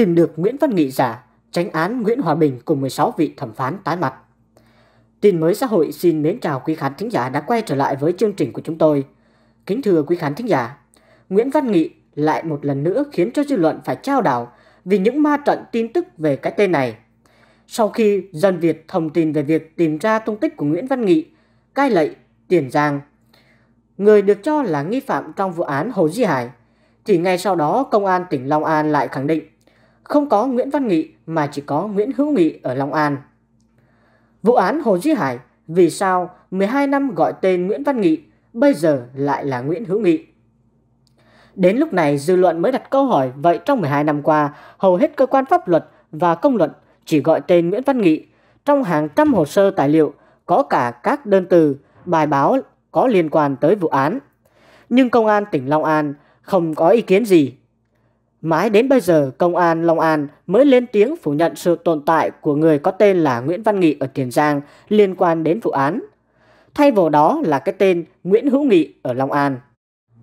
tìm được Nguyễn Văn Nghị giả, tránh án Nguyễn Hòa Bình cùng 16 vị thẩm phán tái mặt. Tin mới xã hội xin mến chào quý khán thính giả đã quay trở lại với chương trình của chúng tôi. Kính thưa quý khán thính giả, Nguyễn Văn Nghị lại một lần nữa khiến cho dư luận phải trao đảo vì những ma trận tin tức về cái tên này. Sau khi dân Việt thông tin về việc tìm ra tung tích của Nguyễn Văn Nghị, cai lệ, tiền giang, người được cho là nghi phạm trong vụ án Hồ Di Hải, thì ngay sau đó công an tỉnh Long An lại khẳng định không có Nguyễn Văn Nghị mà chỉ có Nguyễn Hữu Nghị ở Long An. Vụ án Hồ Duy Hải vì sao 12 năm gọi tên Nguyễn Văn Nghị bây giờ lại là Nguyễn Hữu Nghị? Đến lúc này dư luận mới đặt câu hỏi vậy trong 12 năm qua hầu hết cơ quan pháp luật và công luận chỉ gọi tên Nguyễn Văn Nghị trong hàng trăm hồ sơ tài liệu có cả các đơn từ, bài báo có liên quan tới vụ án. Nhưng công an tỉnh Long An không có ý kiến gì Mãi đến bây giờ, Công an Long An mới lên tiếng phủ nhận sự tồn tại của người có tên là Nguyễn Văn Nghị ở Tiền Giang liên quan đến vụ án. Thay vào đó là cái tên Nguyễn Hữu Nghị ở Long An.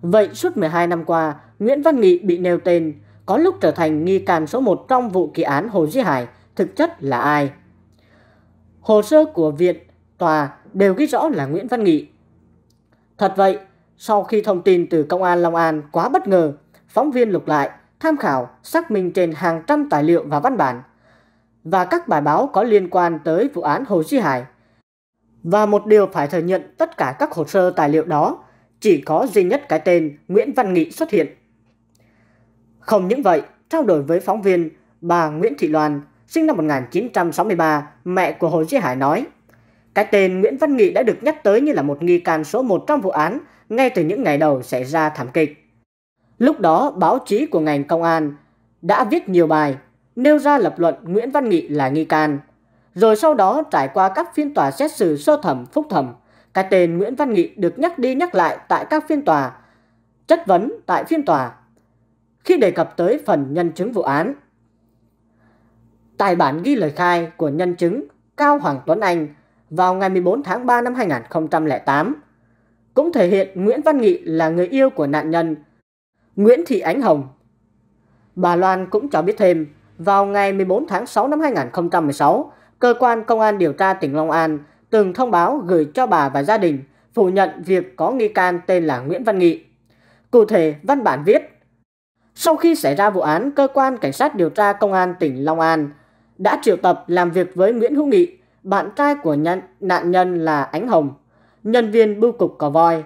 Vậy suốt 12 năm qua, Nguyễn Văn Nghị bị nêu tên, có lúc trở thành nghi can số 1 trong vụ kỳ án Hồ Duy Hải, thực chất là ai? Hồ sơ của viện, tòa đều ghi rõ là Nguyễn Văn Nghị. Thật vậy, sau khi thông tin từ Công an Long An quá bất ngờ, phóng viên lục lại – tham khảo, xác minh trên hàng trăm tài liệu và văn bản và các bài báo có liên quan tới vụ án Hồ Duy Hải. Và một điều phải thừa nhận tất cả các hồ sơ tài liệu đó chỉ có duy nhất cái tên Nguyễn Văn Nghị xuất hiện. Không những vậy, trao đổi với phóng viên, bà Nguyễn Thị Loan, sinh năm 1963, mẹ của Hồ Duy Hải nói, cái tên Nguyễn Văn Nghị đã được nhắc tới như là một nghi can số một trong vụ án ngay từ những ngày đầu xảy ra thảm kịch. Lúc đó, báo chí của ngành công an đã viết nhiều bài nêu ra lập luận Nguyễn Văn Nghị là nghi can. Rồi sau đó trải qua các phiên tòa xét xử sơ thẩm phúc thẩm, cái tên Nguyễn Văn Nghị được nhắc đi nhắc lại tại các phiên tòa, chất vấn tại phiên tòa. Khi đề cập tới phần nhân chứng vụ án, tại bản ghi lời khai của nhân chứng Cao Hoàng Tuấn Anh vào ngày 14 tháng 3 năm 2008, cũng thể hiện Nguyễn Văn Nghị là người yêu của nạn nhân Nguyễn Thị Ánh Hồng. Bà Loan cũng cho biết thêm, vào ngày 14 tháng 6 năm 2016, cơ quan công an điều tra tỉnh Long An từng thông báo gửi cho bà và gia đình phủ nhận việc có nghi can tên là Nguyễn Văn Nghị. Cụ thể, văn bản viết, sau khi xảy ra vụ án, cơ quan cảnh sát điều tra công an tỉnh Long An đã triệu tập làm việc với Nguyễn Hữu Nghị, bạn trai của nhân, nạn nhân là Ánh Hồng, nhân viên bưu cục Cò Voi,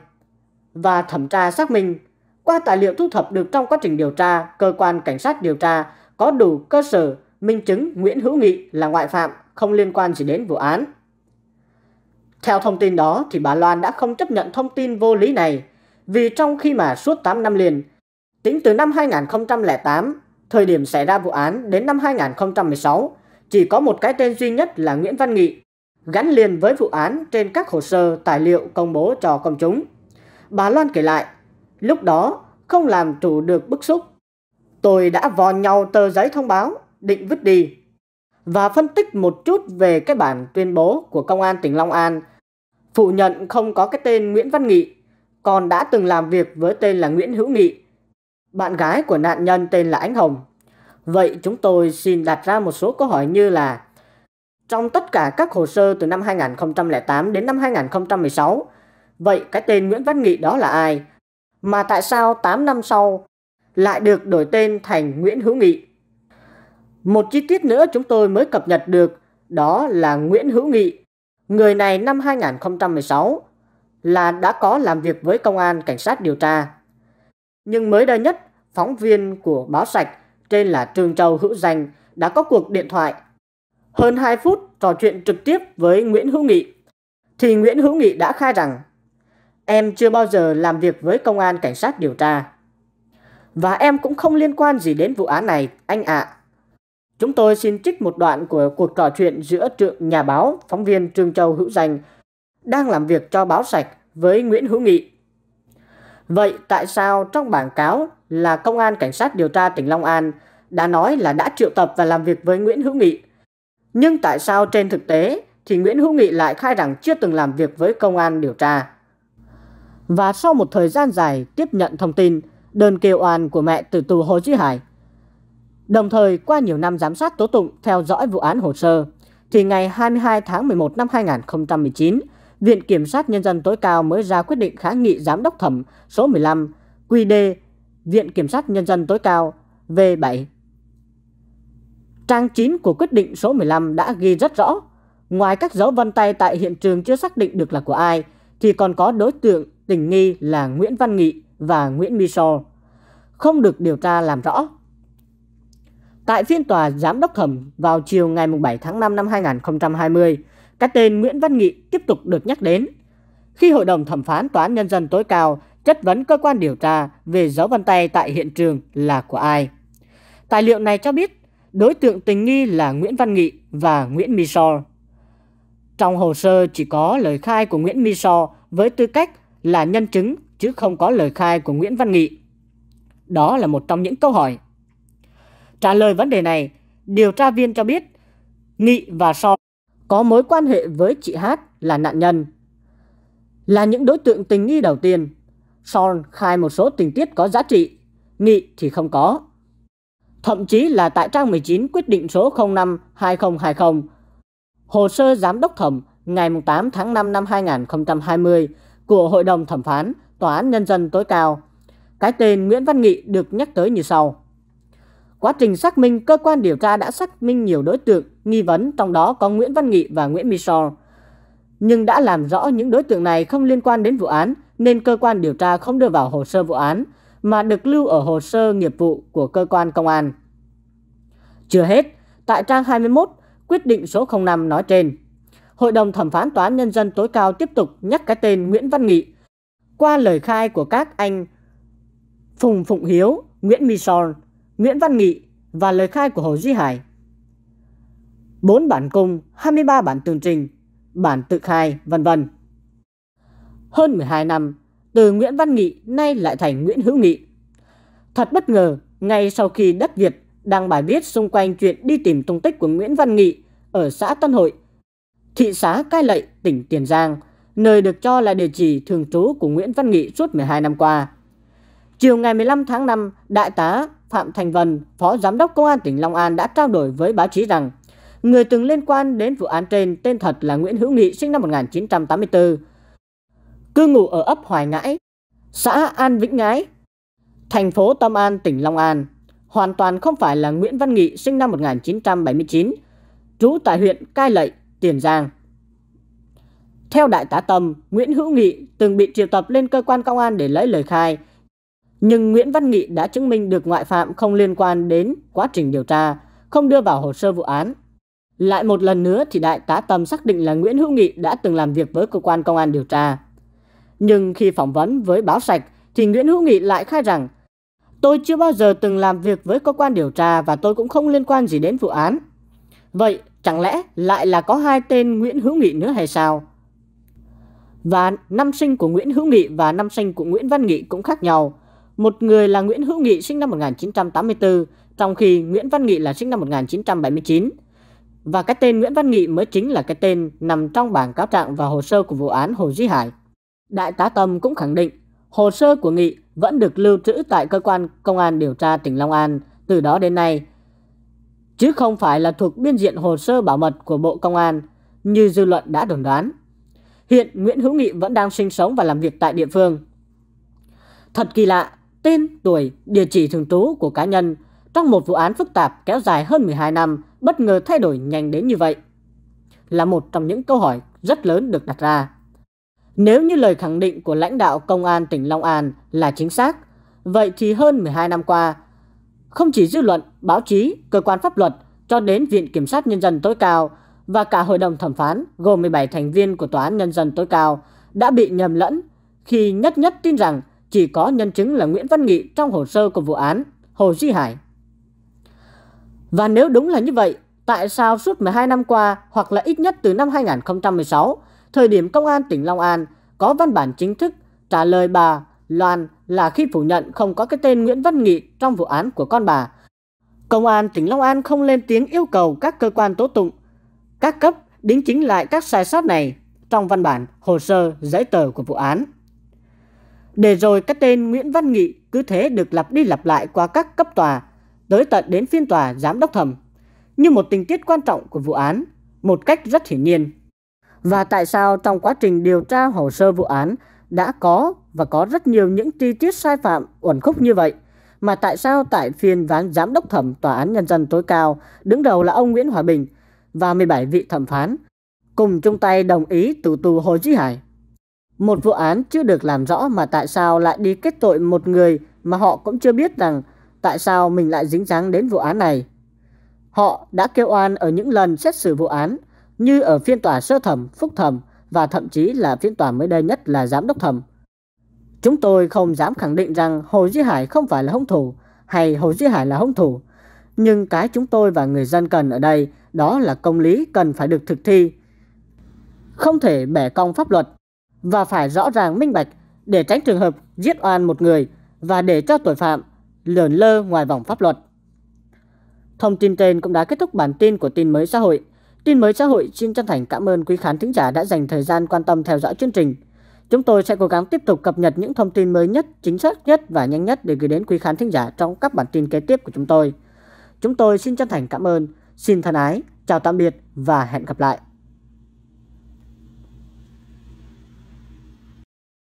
và thẩm tra xác minh qua tài liệu thu thập được trong quá trình điều tra, cơ quan cảnh sát điều tra có đủ cơ sở minh chứng Nguyễn Hữu Nghị là ngoại phạm, không liên quan gì đến vụ án. Theo thông tin đó thì bà Loan đã không chấp nhận thông tin vô lý này, vì trong khi mà suốt 8 năm liền, tính từ năm 2008, thời điểm xảy ra vụ án đến năm 2016, chỉ có một cái tên duy nhất là Nguyễn Văn Nghị, gắn liền với vụ án trên các hồ sơ tài liệu công bố cho công chúng. Bà Loan kể lại, Lúc đó không làm chủ được bức xúc. Tôi đã vò nhau tờ giấy thông báo, định vứt đi. Và phân tích một chút về cái bản tuyên bố của Công an tỉnh Long An. Phủ nhận không có cái tên Nguyễn Văn Nghị, còn đã từng làm việc với tên là Nguyễn Hữu Nghị. Bạn gái của nạn nhân tên là Ánh Hồng. Vậy chúng tôi xin đặt ra một số câu hỏi như là Trong tất cả các hồ sơ từ năm 2008 đến năm 2016, vậy cái tên Nguyễn Văn Nghị đó là ai? mà tại sao 8 năm sau lại được đổi tên thành Nguyễn Hữu Nghị. Một chi tiết nữa chúng tôi mới cập nhật được đó là Nguyễn Hữu Nghị. Người này năm 2016 là đã có làm việc với công an cảnh sát điều tra. Nhưng mới đây nhất, phóng viên của báo sạch tên là Trường Châu Hữu Danh đã có cuộc điện thoại hơn 2 phút trò chuyện trực tiếp với Nguyễn Hữu Nghị. Thì Nguyễn Hữu Nghị đã khai rằng Em chưa bao giờ làm việc với công an cảnh sát điều tra. Và em cũng không liên quan gì đến vụ án này, anh ạ. À. Chúng tôi xin trích một đoạn của cuộc trò chuyện giữa trượng nhà báo, phóng viên Trương Châu Hữu Danh, đang làm việc cho báo sạch với Nguyễn Hữu Nghị. Vậy tại sao trong bảng cáo là Công an Cảnh sát điều tra tỉnh Long An đã nói là đã triệu tập và làm việc với Nguyễn Hữu Nghị? Nhưng tại sao trên thực tế thì Nguyễn Hữu Nghị lại khai rằng chưa từng làm việc với Công an điều tra? và sau một thời gian dài tiếp nhận thông tin đơn kêu oan của mẹ từ tù Hồ Duy Hải. Đồng thời qua nhiều năm giám sát tố tụng theo dõi vụ án hồ sơ, thì ngày 22 tháng 11 năm 2019, Viện Kiểm sát Nhân dân tối cao mới ra quyết định kháng nghị giám đốc thẩm số 15 QD Viện Kiểm sát Nhân dân tối cao V7. Trang 9 của quyết định số 15 đã ghi rất rõ, ngoài các dấu vân tay tại hiện trường chưa xác định được là của ai, thì còn có đối tượng tình nghi là Nguyễn Văn Nghị và Nguyễn Miso không được điều tra làm rõ. Tại phiên tòa giám đốc thẩm vào chiều ngày 7 tháng 5 năm 2020, cái tên Nguyễn Văn Nghị tiếp tục được nhắc đến. Khi Hội đồng Thẩm phán Tòa án Nhân dân tối cao chất vấn cơ quan điều tra về dấu vân tay tại hiện trường là của ai. Tài liệu này cho biết đối tượng tình nghi là Nguyễn Văn Nghị và Nguyễn Michel. Trong hồ sơ chỉ có lời khai của Nguyễn My So với tư cách là nhân chứng chứ không có lời khai của Nguyễn Văn Nghị. Đó là một trong những câu hỏi. Trả lời vấn đề này, điều tra viên cho biết Nghị và So có mối quan hệ với chị Hát là nạn nhân. Là những đối tượng tình nghi đầu tiên, so khai một số tình tiết có giá trị, Nghị thì không có. Thậm chí là tại trang 19 quyết định số 05-2020 hồ sơ giám đốc thẩm ngày 8 tháng 5 năm 2020 của Hội đồng Thẩm phán Tòa án Nhân dân tối cao. Cái tên Nguyễn Văn Nghị được nhắc tới như sau. Quá trình xác minh, cơ quan điều tra đã xác minh nhiều đối tượng nghi vấn, trong đó có Nguyễn Văn Nghị và Nguyễn Michel. Nhưng đã làm rõ những đối tượng này không liên quan đến vụ án, nên cơ quan điều tra không đưa vào hồ sơ vụ án, mà được lưu ở hồ sơ nghiệp vụ của cơ quan công an. Chưa hết, tại trang 21 quyết định số 05 nói trên. Hội đồng thẩm phán Tòa án Nhân dân tối cao tiếp tục nhắc cái tên Nguyễn Văn Nghị. Qua lời khai của các anh Phùng Phụng Hiếu, Nguyễn Misol, Nguyễn Văn Nghị và lời khai của Hồ Duy Hải. 4 bản cung, 23 bản tường trình, bản tự khai, vân vân. Hơn 12 năm, từ Nguyễn Văn Nghị nay lại thành Nguyễn Hữu Nghị. Thật bất ngờ, ngay sau khi đất Việt đăng bài viết xung quanh chuyện đi tìm tung tích của Nguyễn Văn Nghị ở xã Tân Hội, thị xã Cai Lậy, tỉnh Tiền Giang, nơi được cho là địa chỉ thường trú của Nguyễn Văn Nghị suốt 12 năm qua. Chiều ngày 15 tháng 5, Đại tá Phạm Thành Vân, Phó Giám đốc Công an tỉnh Long An đã trao đổi với báo chí rằng người từng liên quan đến vụ án trên tên thật là Nguyễn Hữu Nghị sinh năm 1984, cư ngụ ở ấp Hoài Ngãi, xã An Vĩnh Ngãi, thành phố Tâm An, tỉnh Long An hoàn toàn không phải là Nguyễn Văn Nghị sinh năm 1979, trú tại huyện Cai Lậy, Tiền Giang. Theo Đại tá Tâm, Nguyễn Hữu Nghị từng bị triệu tập lên cơ quan công an để lấy lời khai, nhưng Nguyễn Văn Nghị đã chứng minh được ngoại phạm không liên quan đến quá trình điều tra, không đưa vào hồ sơ vụ án. Lại một lần nữa thì Đại tá Tâm xác định là Nguyễn Hữu Nghị đã từng làm việc với cơ quan công an điều tra. Nhưng khi phỏng vấn với báo sạch thì Nguyễn Hữu Nghị lại khai rằng Tôi chưa bao giờ từng làm việc với cơ quan điều tra và tôi cũng không liên quan gì đến vụ án. Vậy chẳng lẽ lại là có hai tên Nguyễn Hữu Nghị nữa hay sao? Và năm sinh của Nguyễn Hữu Nghị và năm sinh của Nguyễn Văn Nghị cũng khác nhau. Một người là Nguyễn Hữu Nghị sinh năm 1984, trong khi Nguyễn Văn Nghị là sinh năm 1979. Và cái tên Nguyễn Văn Nghị mới chính là cái tên nằm trong bảng cáo trạng và hồ sơ của vụ án Hồ Duy Hải. Đại tá Tâm cũng khẳng định hồ sơ của Nghị vẫn được lưu trữ tại cơ quan công an điều tra tỉnh Long An từ đó đến nay, chứ không phải là thuộc biên diện hồ sơ bảo mật của Bộ Công an như dư luận đã đồn đoán. Hiện Nguyễn Hữu Nghị vẫn đang sinh sống và làm việc tại địa phương. Thật kỳ lạ, tên, tuổi, địa chỉ thường trú của cá nhân trong một vụ án phức tạp kéo dài hơn 12 năm bất ngờ thay đổi nhanh đến như vậy là một trong những câu hỏi rất lớn được đặt ra. Nếu như lời khẳng định của lãnh đạo công an tỉnh Long An là chính xác, vậy thì hơn 12 năm qua, không chỉ dư luận, báo chí, cơ quan pháp luật cho đến Viện Kiểm sát Nhân dân tối cao và cả Hội đồng Thẩm phán gồm 17 thành viên của Tòa án Nhân dân tối cao đã bị nhầm lẫn khi nhất nhất tin rằng chỉ có nhân chứng là Nguyễn Văn Nghị trong hồ sơ của vụ án Hồ Duy Hải. Và nếu đúng là như vậy, tại sao suốt 12 năm qua hoặc là ít nhất từ năm 2016 thời điểm Công an tỉnh Long An có văn bản chính thức trả lời bà Loan là khi phủ nhận không có cái tên Nguyễn Văn Nghị trong vụ án của con bà. Công an tỉnh Long An không lên tiếng yêu cầu các cơ quan tố tụng, các cấp đính chính lại các sai sót này trong văn bản, hồ sơ, giấy tờ của vụ án. Để rồi cái tên Nguyễn Văn Nghị cứ thế được lặp đi lặp lại qua các cấp tòa, tới tận đến phiên tòa giám đốc thẩm, như một tình tiết quan trọng của vụ án, một cách rất hiển nhiên và tại sao trong quá trình điều tra hồ sơ vụ án đã có và có rất nhiều những chi tiết sai phạm uẩn khúc như vậy mà tại sao tại phiên ván giám đốc thẩm tòa án nhân dân tối cao đứng đầu là ông Nguyễn Hòa Bình và 17 vị thẩm phán cùng chung tay đồng ý tử tù Hồ Chí Hải. Một vụ án chưa được làm rõ mà tại sao lại đi kết tội một người mà họ cũng chưa biết rằng tại sao mình lại dính dáng đến vụ án này. Họ đã kêu oan ở những lần xét xử vụ án như ở phiên tòa sơ thẩm, phúc thẩm và thậm chí là phiên tòa mới đây nhất là giám đốc thẩm. Chúng tôi không dám khẳng định rằng Hồ Duy Hải không phải là hung thủ hay Hồ Duy Hải là hung thủ. Nhưng cái chúng tôi và người dân cần ở đây đó là công lý cần phải được thực thi. Không thể bẻ cong pháp luật và phải rõ ràng minh bạch để tránh trường hợp giết oan một người và để cho tội phạm lờn lơ ngoài vòng pháp luật. Thông tin trên cũng đã kết thúc bản tin của tin mới xã hội. Tin mới xã hội xin chân thành cảm ơn quý khán thính giả đã dành thời gian quan tâm theo dõi chương trình. Chúng tôi sẽ cố gắng tiếp tục cập nhật những thông tin mới nhất, chính xác nhất và nhanh nhất để gửi đến quý khán thính giả trong các bản tin kế tiếp của chúng tôi. Chúng tôi xin chân thành cảm ơn, xin thân ái, chào tạm biệt và hẹn gặp lại.